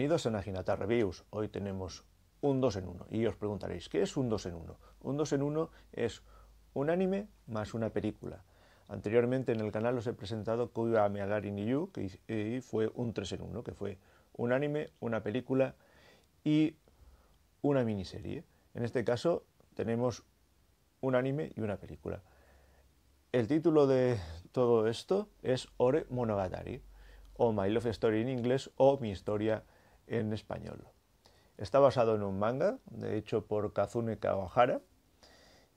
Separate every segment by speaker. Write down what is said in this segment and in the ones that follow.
Speaker 1: Bienvenidos a Naginata Reviews. Hoy tenemos un 2 en 1 y os preguntaréis, ¿qué es un 2 en 1? Un 2 en 1 es un anime más una película. Anteriormente en el canal os he presentado Kuya Meagari Niyu, que fue un 3 en 1, que fue un anime, una película y una miniserie. En este caso tenemos un anime y una película. El título de todo esto es Ore Monogatari o My Love Story en inglés o Mi Historia en español. Está basado en un manga, de hecho por Kazune Kawahara,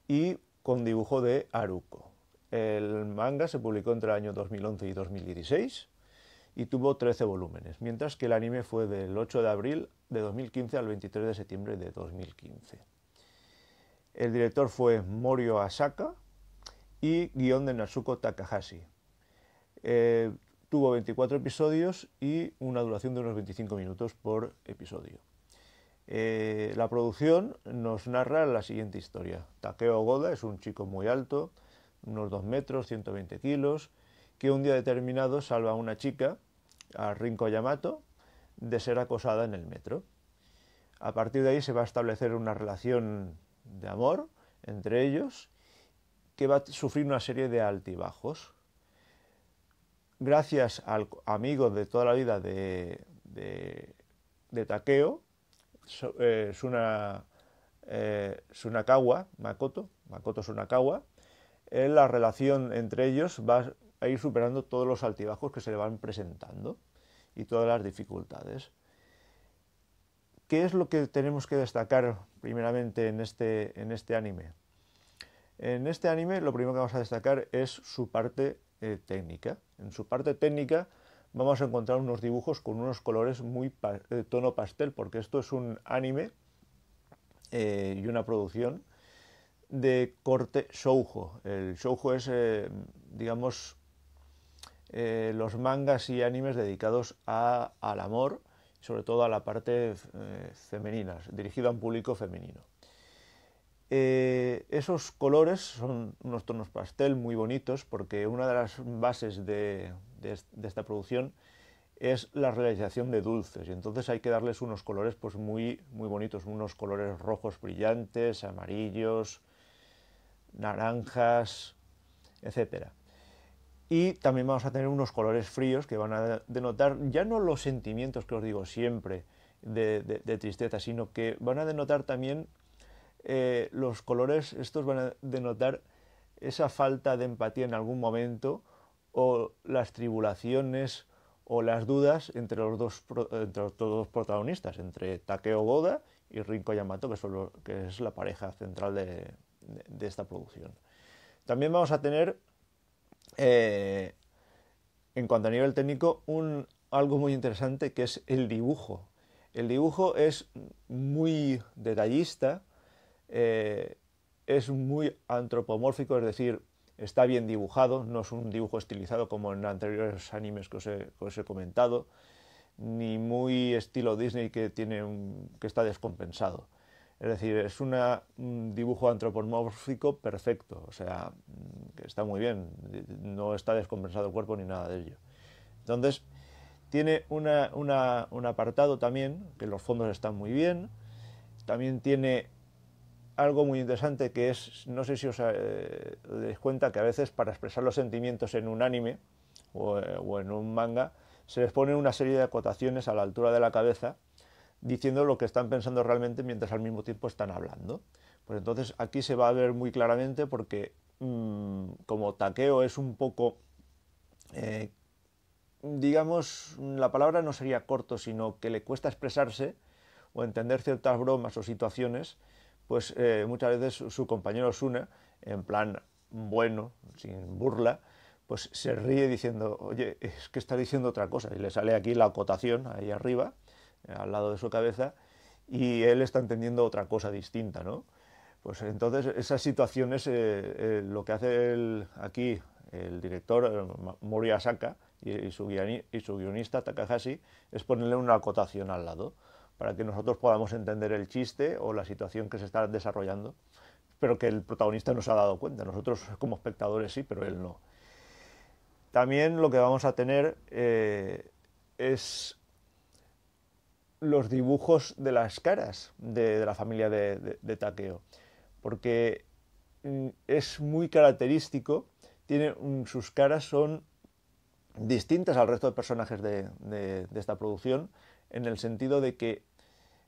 Speaker 1: y con dibujo de Aruko. El manga se publicó entre el año 2011 y 2016 y tuvo 13 volúmenes, mientras que el anime fue del 8 de abril de 2015 al 23 de septiembre de 2015. El director fue Morio Asaka y guión de Natsuko Takahashi. Eh, tuvo 24 episodios y una duración de unos 25 minutos por episodio. Eh, la producción nos narra la siguiente historia. Takeo Goda es un chico muy alto, unos 2 metros, 120 kilos, que un día determinado salva a una chica, a Rinko Yamato, de ser acosada en el metro. A partir de ahí se va a establecer una relación de amor entre ellos que va a sufrir una serie de altibajos gracias al amigo de toda la vida de, Takeo, eh, eh, Sunakawa, Makoto, Makoto Sunakawa, eh, la relación entre ellos va a ir superando todos los altibajos que se le van presentando y todas las dificultades. ¿Qué es lo que tenemos que destacar primeramente en este, este anime? En este anime lo primero que vamos a destacar es su parte técnica. En su parte técnica vamos a encontrar unos dibujos con unos colores muy eh, tono pastel, porque esto es un anime eh, y una producción de corte shoujo. El shoujo es, eh, digamos, los mangas y animes dedicados al amor, sobre todo a la parte femenina, dirigido a un público femenino. Eh, esos colores son unos tonos pastel muy bonitos porque una de las bases de, esta producción es la realización de dulces y entonces hay que darles unos colores pues muy, muy bonitos, unos colores rojos brillantes, amarillos, naranjas, etc. Y también vamos a tener unos colores fríos que van a denotar ya no los sentimientos que os digo siempre de tristeza, sino que van a denotar también eh, los colores estos van a denotar esa falta de empatía en algún momento o las tribulaciones o las dudas entre los dos, los protagonistas, entre Takeo Goda y Rinko Yamato, que, es la pareja central de, esta producción. También vamos a tener, eh, en cuanto a nivel técnico, algo muy interesante que es el dibujo. El dibujo es muy detallista, eh, es muy antropomórfico, es decir, está bien dibujado, no es un dibujo estilizado como en anteriores animes que os he, comentado, ni muy estilo Disney que, tiene que está descompensado. Es decir, es un dibujo antropomórfico perfecto, o sea, mm, que está muy bien, no está descompensado el cuerpo ni nada de ello. Entonces, tiene un apartado también, que los fondos están muy bien, también tiene algo muy interesante que es, no sé si eh, os dais cuenta que a veces para expresar los sentimientos en un anime eh, o, en un manga, se les pone una serie de acotaciones a la altura de la cabeza diciendo lo que están pensando realmente mientras al mismo tiempo están hablando. Pues entonces aquí se va a ver muy claramente porque mm, como taqueo es un poco, eh, digamos, la palabra no sería corto, sino que le cuesta expresarse o entender ciertas bromas o situaciones, pues eh, muchas veces su, compañero Osuna, en plan bueno, sin burla, pues se ríe diciendo, oye, es que está diciendo otra cosa, y le sale aquí la acotación, ahí arriba, eh, al lado de su cabeza, y él está entendiendo otra cosa distinta, ¿no? Pues entonces esas situaciones, eh, lo que hace aquí el director Mori Asaka y, y, su guionista Takahashi es ponerle una acotación al lado para que nosotros podamos entender el chiste o la situación que se está desarrollando, pero que el protagonista no se ha dado cuenta. Nosotros como espectadores sí, pero él no. También lo que vamos a tener eh, es los dibujos de las caras de, la familia de, Takeo, porque mm, es muy característico, sus caras son distintas al resto de personajes de, esta producción en el sentido de que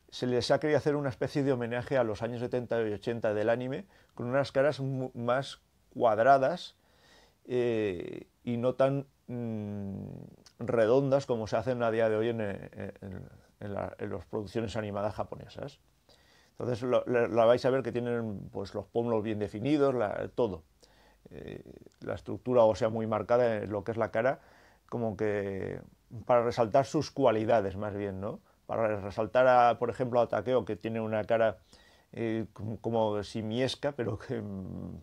Speaker 1: se les ha querido hacer una especie de homenaje a los años 70 y 80 del anime, con unas caras más cuadradas eh, y no tan mm, redondas como se hacen a día de hoy en, eh, las producciones animadas japonesas. Entonces la, vais a ver que tienen pues, los pómulos bien definidos, todo. Eh, la estructura o sea muy marcada en lo que es la cara, como que para resaltar sus cualidades más bien, ¿no? Para resaltar, a, por ejemplo, a Taqueo, que tiene una cara eh, como, simiesca, pero que,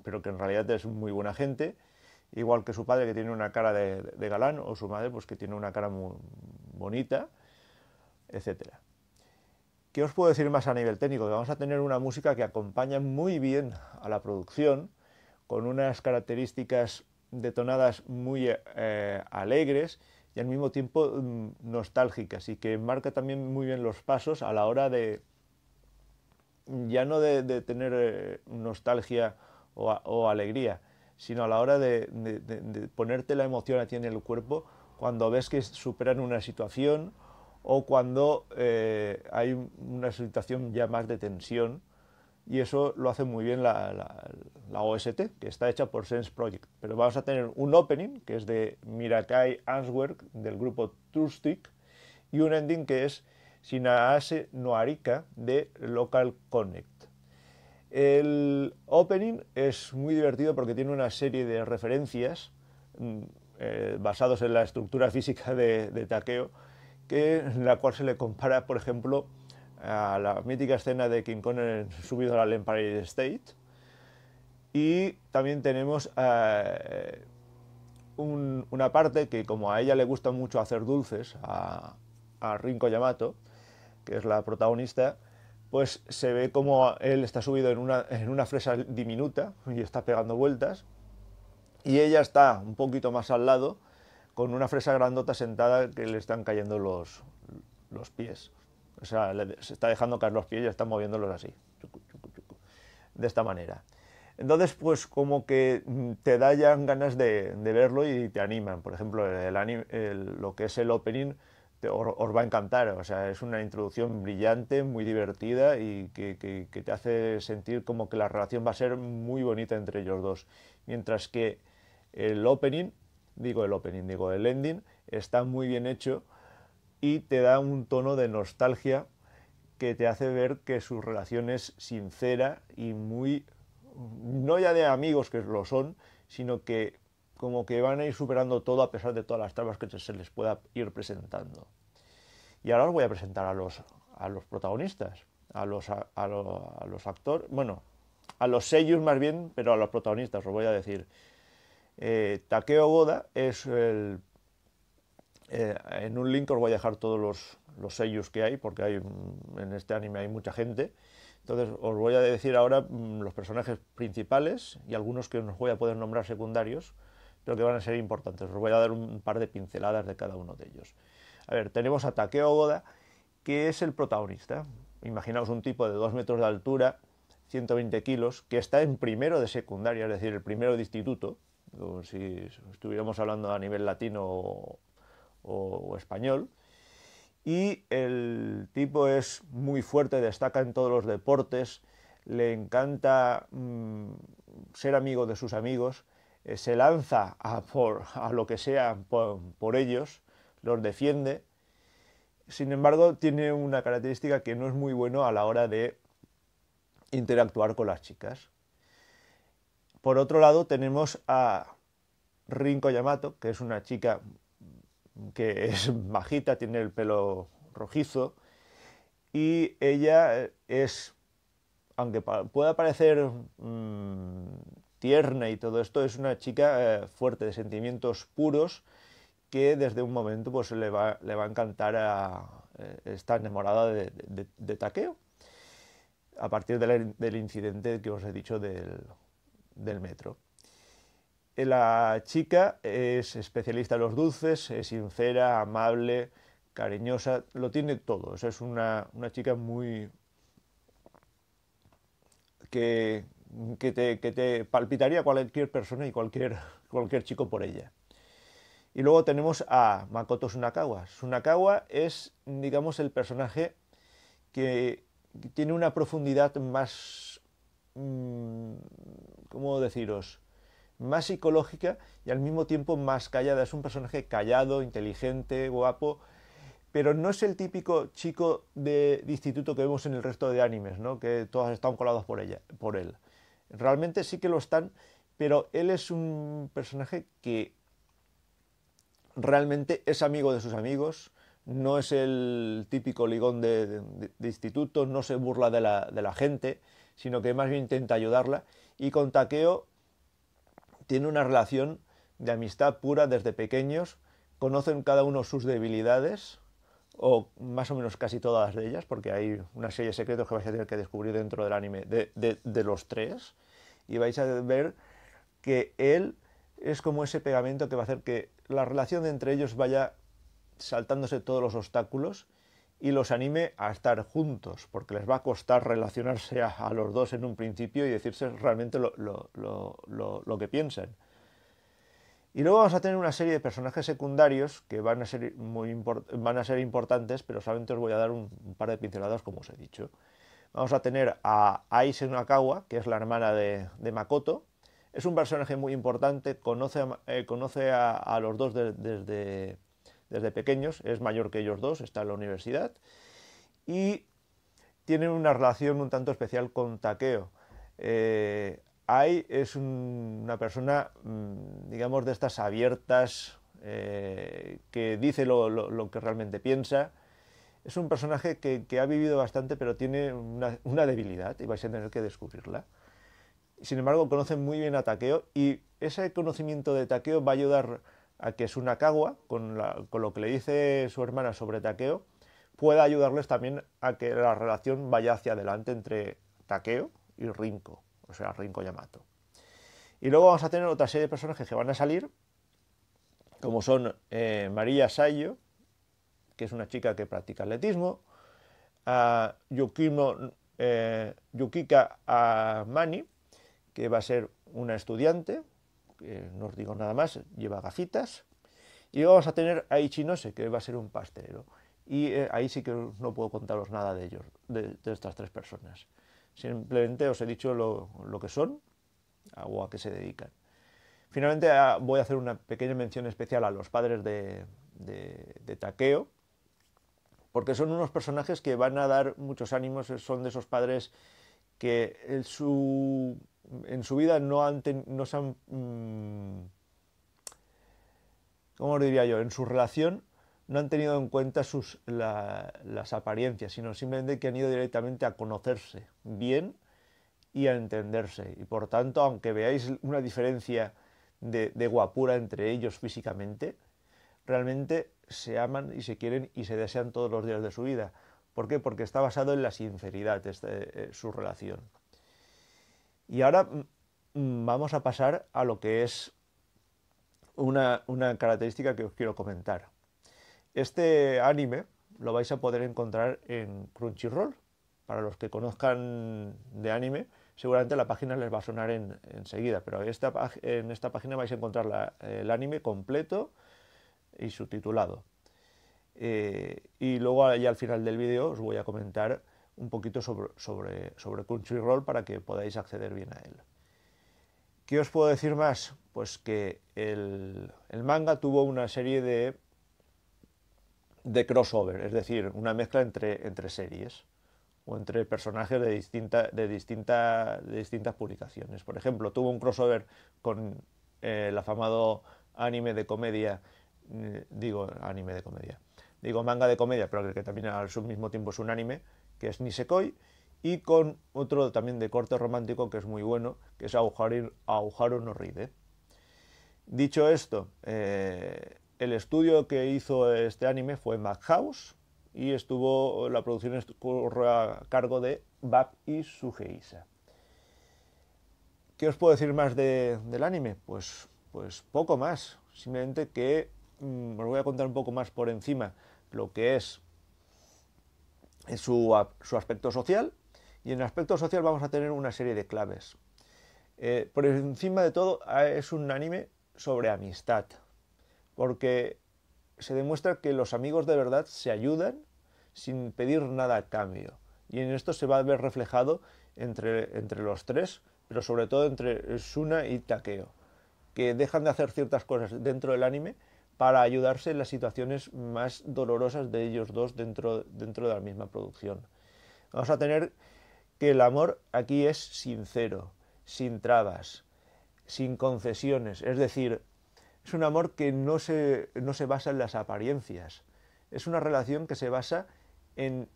Speaker 1: pero que en realidad es muy buena gente, igual que su padre, que tiene una cara de, galán, o su madre, pues que tiene una cara muy bonita, etc. ¿Qué os puedo decir más a nivel técnico? Que vamos a tener una música que acompaña muy bien a la producción, con unas características detonadas muy eh, alegres, y al mismo tiempo mm, nostálgicas y que marca también muy bien los pasos a la hora de ya no de, tener eh, nostalgia o, alegría, sino a la hora de, ponerte la emoción a ti en el cuerpo cuando ves que superan una situación o cuando eh, hay una situación ya más de tensión y eso lo hace muy bien la, OST, que está hecha por Sense Project. Pero vamos a tener un opening, que es de Mirakai Answerk, del grupo stick y un ending que es Sinaase Noarika, de Local Connect. El opening es muy divertido porque tiene una serie de referencias basadas mm, eh, basados en la estructura física de, Takeo, en la cual se le compara, por ejemplo, a la mítica escena de King Kong en, subido al Empire State. Y también tenemos eh, una parte que como a ella le gusta mucho hacer dulces, a, a Rinko Yamato, que es la protagonista, pues se ve como él está subido en una, fresa diminuta y está pegando vueltas. Y ella está un poquito más al lado, con una fresa grandota sentada que le están cayendo los pies. O sea, se está dejando caer los pies y está moviéndolos así. De esta manera. Entonces, pues como que mm, te da ya ganas de, verlo y te animan. Por ejemplo, el, lo que es el opening os, va a encantar. O sea, es una introducción brillante, muy divertida y que, que, te hace sentir como que la relación va a ser muy bonita entre ellos dos. Mientras que el opening, digo el opening, digo el ending, está muy bien hecho y te da un tono de nostalgia que te hace ver que su relación es sincera y muy, no ya de amigos que lo son, sino que como que van a ir superando todo a pesar de todas las trabas que se les pueda ir presentando. Y ahora os voy a presentar a los, a los protagonistas, a los, a, los actores, bueno, a los sellos más bien, pero a los protagonistas, os voy a decir. Eh, Takeo Goda es el eh, en un link os voy a dejar todos los, sellos que hay, porque hay, mm, en este anime hay mucha gente. Entonces os voy a decir ahora mm, los personajes principales y algunos que os voy a poder nombrar secundarios, pero que van a ser importantes. Os voy a dar un par de pinceladas de cada uno de ellos. A ver, tenemos a Takeo Goda, que es el protagonista. Imaginaos un tipo de 2 metros de altura, 120 kilos, que está en primero de secundaria, es decir, el primero de instituto, si estuviéramos hablando a nivel latino o, español. Y el tipo es muy fuerte, destaca en todos los deportes, le encanta mm, ser amigo de sus amigos, eh, se lanza a, por, a lo que sea por, por ellos, los defiende. Sin embargo, tiene una característica que no es muy bueno a la hora de interactuar con las chicas. Por otro lado, tenemos a Rinko Yamato, que es una chica que es bajita, tiene el pelo rojizo, y ella es, aunque pueda parecer mm, tierna y todo esto, es una chica eh, fuerte, de sentimientos puros, que desde un momento pues, le, va, a encantar a... Eh, esta enamorada de, de, Taqueo, a partir del, incidente que os he dicho del metro. La chica es especialista en los dulces, es sincera, amable, cariñosa, lo tiene todo. es una, chica muy... Que, te, palpitaría cualquier persona y cualquier, cualquier chico por ella. Y luego tenemos a Makoto Sunakawa. Sunakawa es, digamos, el personaje que tiene una profundidad más... Mm, ¿Cómo deciros? más psicológica y al mismo tiempo más callada. Es un personaje callado, inteligente, guapo, pero no es el típico chico de, instituto que vemos en el resto de animes, ¿no? que todos están colados por, ella, por él. Realmente sí que lo están, pero él es un personaje que realmente es amigo de sus amigos, no es el típico ligón de, instituto, no se burla de la, de la gente, sino que más bien intenta ayudarla. Y con Takeo tienen una relación de amistad pura desde pequeños, conocen cada uno sus debilidades, o más o menos casi todas de ellas, porque hay una serie de secretos que vais a tener que descubrir dentro del anime de los tres, y vais a ver que él es como ese pegamento que va a hacer que la relación entre ellos vaya saltándose todos los obstáculos y los anime a estar juntos, porque les va a costar relacionarse a, los dos en un principio y decirse realmente lo, que piensan. Y luego vamos a tener una serie de personajes secundarios que van a ser, muy van a ser importantes, pero solamente os voy a dar un, par de pinceladas, como os he dicho. Vamos a tener a Aisen Nakawa, que es la hermana de, Makoto. Es un personaje muy importante, conoce a, eh, conoce a, los dos desde desde pequeños, es mayor que ellos dos, está en la universidad, y tiene una relación un tanto especial con Takeo. Eh, es una persona, mm, digamos, de estas abiertas, eh, que dice lo, que realmente piensa. Es un personaje que, ha vivido bastante, pero tiene una, debilidad y vais a tener que descubrirla. Sin embargo, conocen muy bien a Takeo y ese conocimiento de Takeo va a ayudar a que es con, cagua con lo que le dice su hermana sobre Takeo, pueda ayudarles también a que la relación vaya hacia adelante entre Takeo y Rinco o sea, Rinko Yamato. Y luego vamos a tener otra serie de personajes que van a salir, como son eh, María Sayo, que es una chica que practica atletismo, Yukimo, eh, Yukika Amani, que va a ser una estudiante no os digo nada más, lleva gafitas. Y vamos a tener a Ichinose, que va a ser un pastelero. Y eh, ahí sí que no puedo contaros nada de ellos, de, estas tres personas. Simplemente os he dicho lo, que son o a qué se dedican. Finalmente ah, voy a hacer una pequeña mención especial a los padres de, de, porque son unos personajes que van a dar muchos ánimos, son de esos padres que el, su en su vida no, han no se han... Mm, ¿Cómo diría yo? En su relación no han tenido en cuenta sus, las apariencias, sino simplemente que han ido directamente a conocerse bien y a entenderse. Y por tanto, aunque veáis una diferencia de, guapura entre ellos físicamente, realmente se aman y se quieren y se desean todos los días de su vida. ¿Por qué? Porque está basado en la sinceridad de este, eh, su relación. Y ahora mm, mm, vamos a pasar a lo que es una, característica que os quiero comentar. Este anime lo vais a poder encontrar en Crunchyroll. Para los que conozcan de anime, seguramente la página les va a sonar enseguida, pero esta, en esta página vais a encontrar el anime completo y subtitulado. Eh, y luego ya al final del vídeo os voy a comentar un poquito sobre, sobre, sobre Country Roll para que podáis acceder bien a él. ¿Qué os puedo decir más? Pues que el, manga tuvo una serie de, de crossover, es decir, una mezcla entre, entre series o entre personajes de, de, de distintas publicaciones. Por ejemplo, tuvo un crossover con eh, el afamado anime de comedia, eh, digo anime de comedia, digo manga de comedia, pero que también al mismo tiempo es un anime, que es Nisekoi, y con otro también de corte romántico que es muy bueno, que es Aujaro no Ride. Dicho esto, eh, el estudio que hizo este anime fue Madhouse y estuvo la producción estuvo a cargo de Bab y Sugeisa. ¿Qué os puedo decir más del anime? Pues, pues poco más, simplemente que mm, os voy a contar un poco más por encima lo que es eh, su, su aspecto social y en el aspecto social vamos a tener una serie de claves. Eh, por encima de todo es un anime sobre amistad, porque se demuestra que los amigos de verdad se ayudan sin pedir nada a cambio. Y en esto se va a ver reflejado entre, entre los tres, pero sobre todo entre Suna y Takeo, que dejan de hacer ciertas cosas dentro del anime para ayudarse en las situaciones más dolorosas de ellos dos dentro, dentro de la misma producción. Vamos a tener que el amor aquí es sincero, sin trabas, sin concesiones, es decir, es un amor que no se, basa en las apariencias, es una relación que se basa en,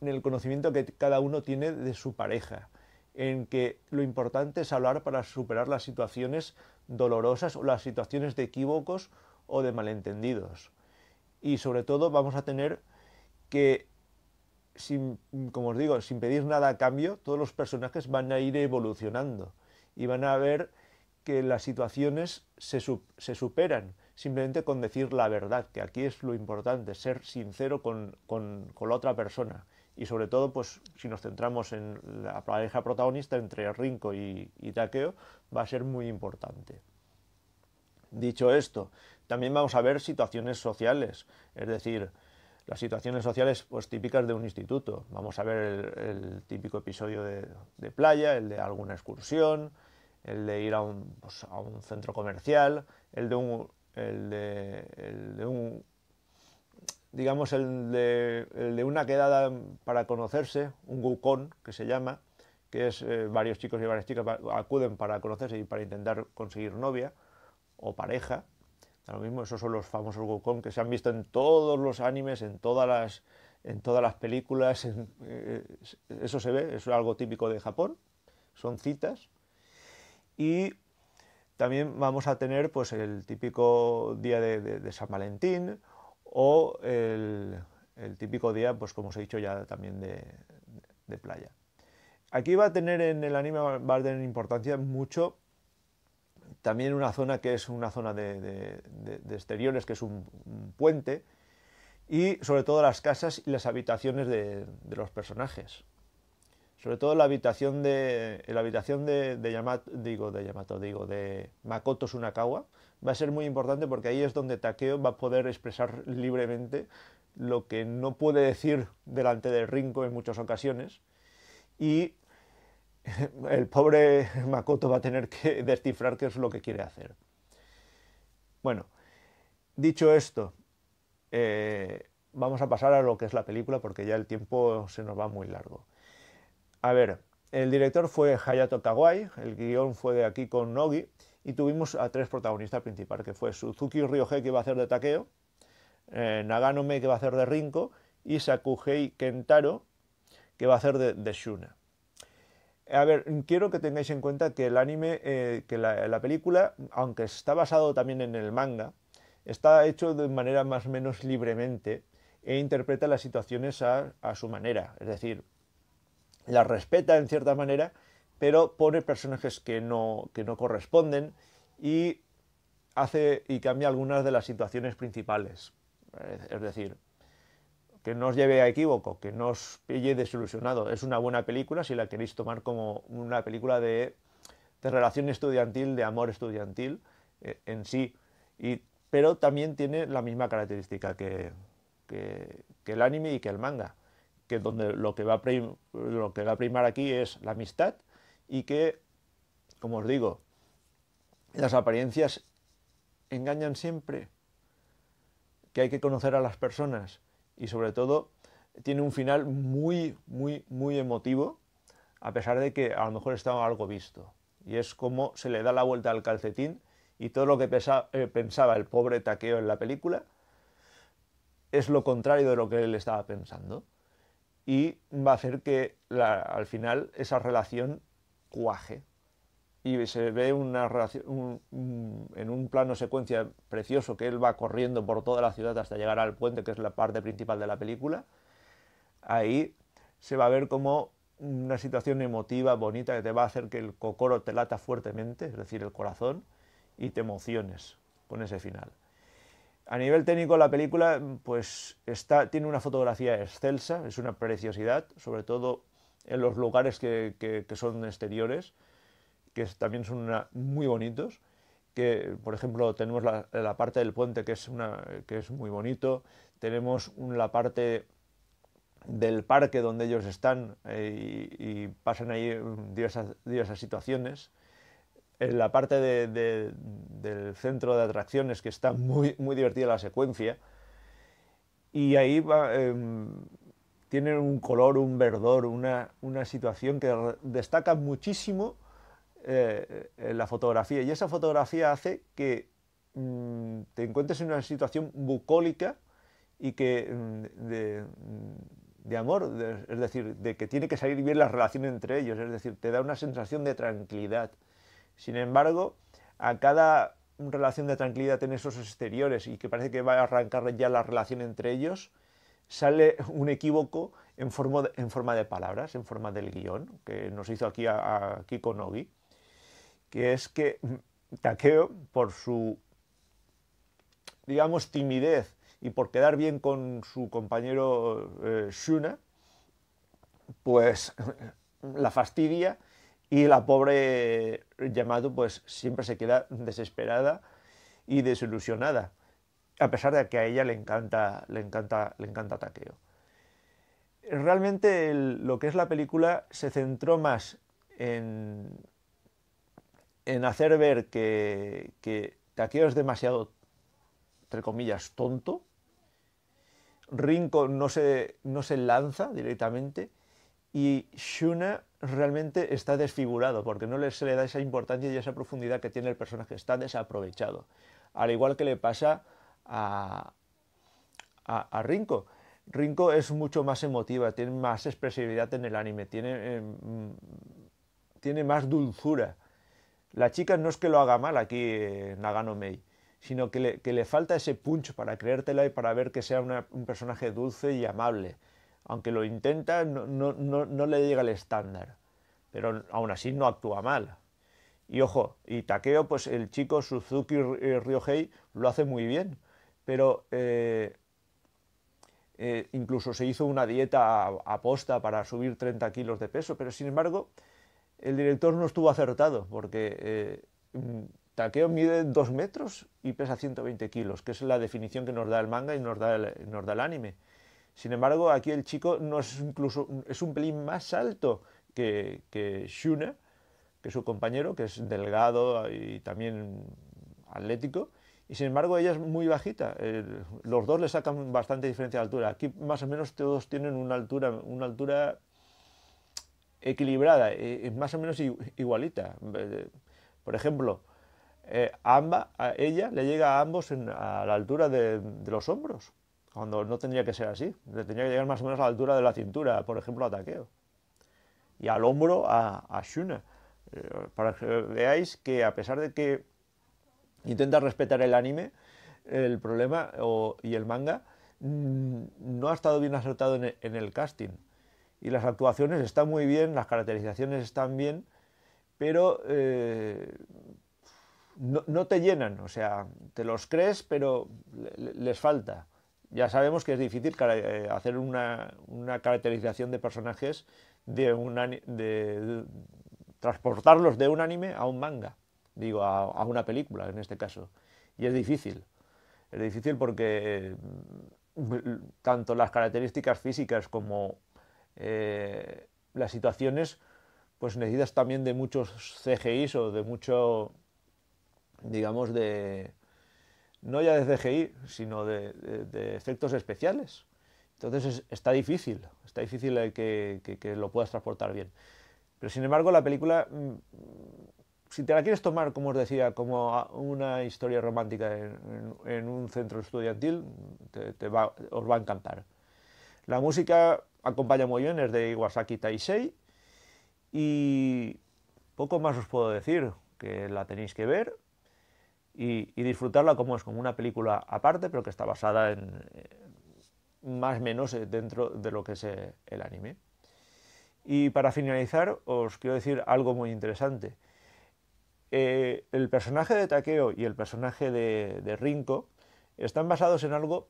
Speaker 1: en el conocimiento que cada uno tiene de su pareja, en que lo importante es hablar para superar las situaciones dolorosas o las situaciones de equívocos o de malentendidos. Y sobre todo vamos a tener que, como os digo, sin pedir nada a cambio, todos los personajes van a ir evolucionando y van a ver que las situaciones se, superan simplemente con decir la verdad, que aquí es lo importante, ser sincero con, la otra persona y sobre todo, pues si nos centramos en la pareja protagonista entre Rinco y, y Takeo, va a ser muy importante. Dicho esto, también vamos a ver situaciones sociales, es decir, las situaciones sociales pues, típicas de un instituto. Vamos a ver el, típico episodio de, playa, el de alguna excursión, el de ir a un, pues, centro comercial, el de un, digamos, de, una quedada para conocerse, un gukon que se llama, que es eh, varios chicos y varias chicas acuden para conocerse y para intentar conseguir novia o pareja. A lo mismo, esos son los famosos Wukong que se han visto en todos los animes, en todas las, en todas las películas. Eh, eso se ve, es algo típico de Japón. Son citas. Y también vamos a tener pues, el típico día de, San Valentín o el, típico día, pues como os he dicho ya, también de, de playa. Aquí va a tener en el anime, va a tener importancia mucho también una zona que es una zona de, exteriores, que es un, puente, y sobre todo las casas y las habitaciones de, los personajes. Sobre todo la habitación de, la habitación de, Yamato, digo, de Yamato, digo, de Makoto Sunakawa, va a ser muy importante porque ahí es donde Takeo va a poder expresar libremente lo que no puede decir delante del Rinco en muchas ocasiones y el pobre Makoto va a tener que descifrar qué es lo que quiere hacer. Bueno, dicho esto, eh, vamos a pasar a lo que es la película porque ya el tiempo se nos va muy largo. A ver, el director fue Hayato Kawai, el guión fue de con Nogi y tuvimos a tres protagonistas principales, que fue Suzuki Ryohei que va a hacer de Takeo, eh, Naganome que va a hacer de Rinko y Sakuhei Kentaro que va a hacer de Shuna a ver, quiero que tengáis en cuenta que el anime, eh, que la, película, aunque está basado también en el manga, está hecho de manera más o menos libremente e interpreta las situaciones a, su manera. Es decir, las respeta en cierta manera, pero pone personajes que no, que no corresponden y hace y cambia algunas de las situaciones principales. Es decir, que no os lleve a equívoco, que no os pille desilusionado. Es una buena película si la queréis tomar como una película de, relación estudiantil, de amor estudiantil eh, en sí. pero también tiene la misma característica que, el anime y que el manga, que donde lo que va a primar aquí es la amistad y que, como os digo, las apariencias engañan siempre, que hay que conocer a las personas y sobre todo tiene un final muy, muy, muy emotivo, a pesar de que a lo mejor estaba algo visto. Y es como se le da la vuelta al calcetín y todo lo que eh, pensaba el pobre taqueo en la película es lo contrario de lo que él estaba pensando. Y va a hacer que al final esa relación cuaje y se ve una en un plano secuencia precioso que él va corriendo por toda la ciudad hasta llegar al puente, que es la parte principal de la película, ahí se va a ver como una situación emotiva, bonita, que te va a hacer que el cocoro te lata fuertemente, es decir, el corazón, y te emociones con ese final. A nivel técnico la película pues está, tiene una fotografía excelsa, es una preciosidad, sobre todo en los lugares que, que son exteriores, que también son muy bonitos, que por ejemplo tenemos la, parte del puente que es, una, que es muy bonito, tenemos la parte del parque donde ellos están eh, y, pasan ahí um, diversas, diversas situaciones. En la parte del centro de atracciones que está muy, muy divertida la secuencia. Y ahí em, tienen un color, un verdor, una, una situación que destaca muchísimo eh, eh, la fotografía. Y esa fotografía hace que mm, te encuentres en una situación bucólica y que mm, mm, de, amor, es decir, de que tiene que salir bien la relación entre ellos, es decir, te da una sensación de tranquilidad. Sin embargo, a cada relación de tranquilidad en esos exteriores y que parece que va a arrancar ya la relación entre ellos, sale un equívoco en, forma de, en forma de palabras, en forma del guión, que nos hizo aquí a, Kiko Nogi que es que mm, Takeo, por su, digamos, timidez y por quedar bien con su compañero eh, Shuna, pues la fastidia y la pobre eh, Yamato pues siempre se queda desesperada y desilusionada, a pesar de que a ella le encanta, le encanta, le encanta Takeo. Realmente lo que es la película se centró más en, en hacer ver que, que es demasiado, entre comillas, tonto. Rinko no se, lanza directamente y Shuna realmente está desfigurado porque no se le da esa importancia y esa profundidad que tiene el personaje, está desaprovechado. Al igual que le pasa a, a, Rinco. Rinco es mucho más emotiva, tiene más expresividad en el anime, tiene, em, tiene más dulzura la chica no es que lo haga mal aquí eh, Nagano Mei, sino que le, falta ese punch para creértela y para ver que sea un personaje dulce y amable. Aunque lo intenta, no, le llega el estándar. Pero aún así no actúa mal. Y ojo, y Takeo, pues el chico Suzuki eh, Ryohei lo hace muy bien, pero eh, incluso se hizo una dieta aposta para subir 30 kilos de peso, pero sin embargo el director no estuvo acertado, porque eh, mm, Takeo mide 2 metros y pesa 120 kilos, que es la definición que nos da el manga y nos da el, anime. Sin embargo, aquí el chico no es incluso es un pelín más alto que, que Shuna, que es su compañero, que es delgado y también atlético, y sin embargo ella es muy bajita. los dos le sacan bastante diferencia de altura. Aquí más o menos todos tienen una altura, una altura equilibrada, y e, más o menos igualita. Por ejemplo, eh, a ella le llega a ambos a la altura de, los hombros, cuando no tendría que ser así. Le tendría que llegar más o menos a la altura de la cintura, por ejemplo, a taqueo, Y al hombro a, Shuna. Eh, para que veáis que a pesar de que intenta respetar el anime, el problema y el manga, mm, no ha estado bien acertado en en el casting y las actuaciones están muy bien, las caracterizaciones están bien, pero eh, no, te llenan, o sea, te los crees, pero les falta. Ya sabemos que es difícil eh, hacer una, caracterización de personajes, de, un, transportarlos de un anime a un manga, digo, a, una película en este caso. Y es difícil, es difícil porque eh, tanto las características físicas como eh, las situaciones pues necesitas también de muchos CGIs o de mucho, digamos, de, no ya de CGI, sino de, efectos especiales. Entonces está difícil, está difícil eh, que, lo puedas transportar bien. Pero sin embargo la película, mm, si te la quieres tomar, como os decía, como una historia romántica en, un centro estudiantil, te, va, os va a encantar. La música acompaña muy bien, es de Iwasaki Taisei. Y poco más os puedo decir, que la tenéis que ver y, disfrutarla como es, como una película aparte, pero que está basada en más o menos eh, dentro de lo que es eh, el anime. Y para finalizar, os quiero decir algo muy interesante. Eh, el personaje de Takeo y el personaje de, de Rinko están basados en algo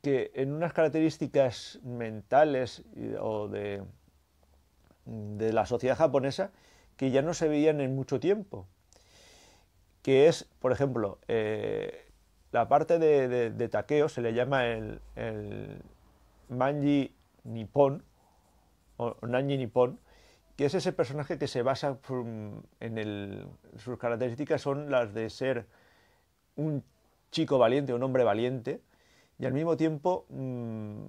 Speaker 1: que en unas características mentales o de, la sociedad japonesa que ya no se veían en mucho tiempo, que es, por ejemplo, eh, la parte de, Takeo, se le llama el, el manji nippon, o nanji nippon, que es ese personaje que se basa mm, en el... Sus características son las de ser un chico valiente, un hombre valiente, y al mismo tiempo mm,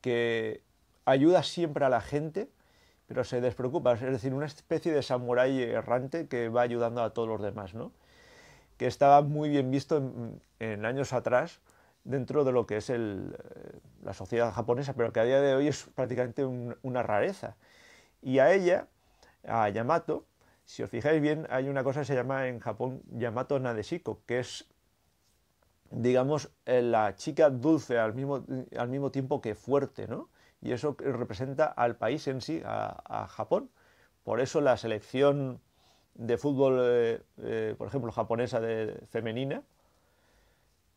Speaker 1: que ayuda siempre a la gente, pero se despreocupa, es decir, una especie de samurái errante que va ayudando a todos los demás, ¿no? que estaba muy bien visto en, años atrás dentro de lo que es eh, la sociedad japonesa, pero que a día de hoy es prácticamente una rareza. Y a ella, a Yamato, si os fijáis bien, hay una cosa que se llama en Japón Yamato Nadeshiko, que es digamos, eh, la chica dulce al mismo, tiempo que fuerte, ¿no? Y eso representa al país en sí, a, Japón. Por eso la selección de fútbol, eh, eh, por ejemplo, japonesa de, femenina,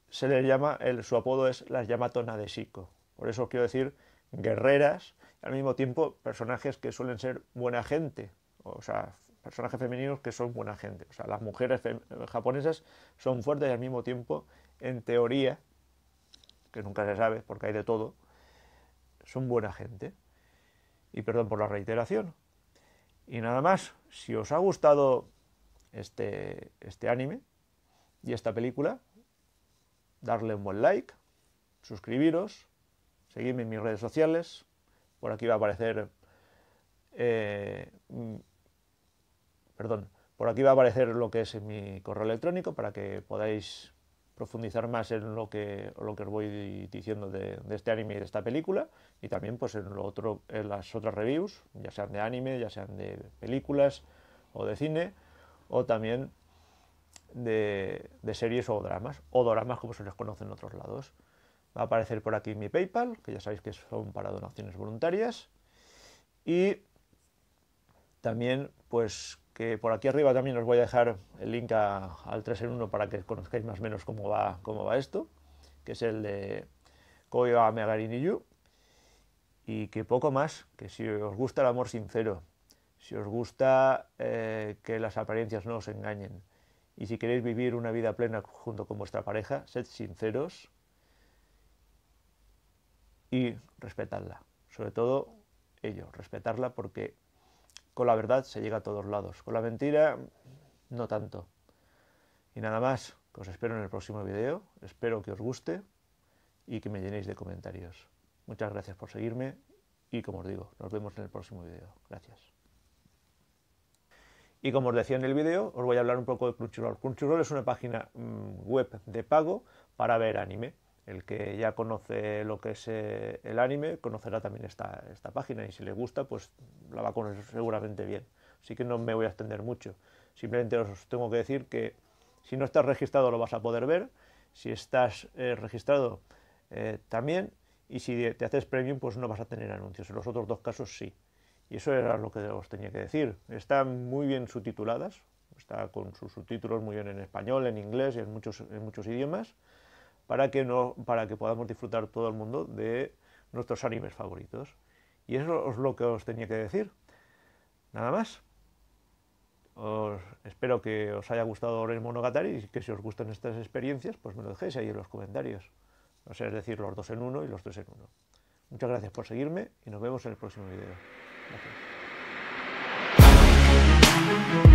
Speaker 1: se le llama, el, su apodo es las Yamato Nadeshiko. Por eso quiero decir guerreras, al mismo tiempo personajes que suelen ser buena gente, o sea, personajes femeninos que son buena gente. O sea, las mujeres japonesas son fuertes y al mismo tiempo en teoría, que nunca se sabe porque hay de todo, son buena gente. Y perdón por la reiteración. Y nada más, si os ha gustado este, este anime y esta película, darle un buen like, suscribiros, seguidme en mis redes sociales, por aquí va a aparecer... Eh, mm, perdón, por aquí va a aparecer lo que es mi correo electrónico para que podáis profundizar más en lo que, lo que os voy diciendo de, este anime y de esta película y también pues en, lo otro, en las otras reviews, ya sean de anime, ya sean de películas o de cine o también de, de series o dramas o dramas como se les conoce en otros lados. Va a aparecer por aquí mi PayPal, que ya sabéis que son para donaciones voluntarias y también pues que por aquí arriba también os voy a dejar el link al 3 en 1 para que conozcáis más o menos cómo va, cómo va esto, que es el de a Yu. y que poco más, que si os gusta el amor sincero, si os gusta eh, que las apariencias no os engañen, y si queréis vivir una vida plena junto con vuestra pareja, sed sinceros y respetadla. Sobre todo ello, respetarla porque con la verdad se llega a todos lados, con la mentira no tanto. Y nada más, os espero en el próximo video, espero que os guste y que me llenéis de comentarios. Muchas gracias por seguirme y como os digo, nos vemos en el próximo video. Gracias. Y como os decía en el vídeo, os voy a hablar un poco de Crunchyroll. Crunchyroll es una página mm, web de pago para ver anime el que ya conoce lo que es eh, el anime conocerá también esta, página y si le gusta pues la va a conocer seguramente bien. Así que no me voy a extender mucho. Simplemente os tengo que decir que si no estás registrado lo vas a poder ver, si estás eh, registrado eh, también y si te haces premium pues no vas a tener anuncios. En los otros dos casos sí. Y eso era lo que os tenía que decir. Están muy bien subtituladas, está con sus subtítulos muy bien en español, en inglés y en muchos, en muchos idiomas para que, no, para que podamos disfrutar todo el mundo de nuestros animes favoritos. Y eso es lo que os tenía que decir. Nada más. Os, espero que os haya gustado el Monogatari y que si os gustan estas experiencias, pues me lo dejéis ahí en los comentarios. O sea, es decir, los dos en uno y los tres en uno. Muchas gracias por seguirme y nos vemos en el próximo video.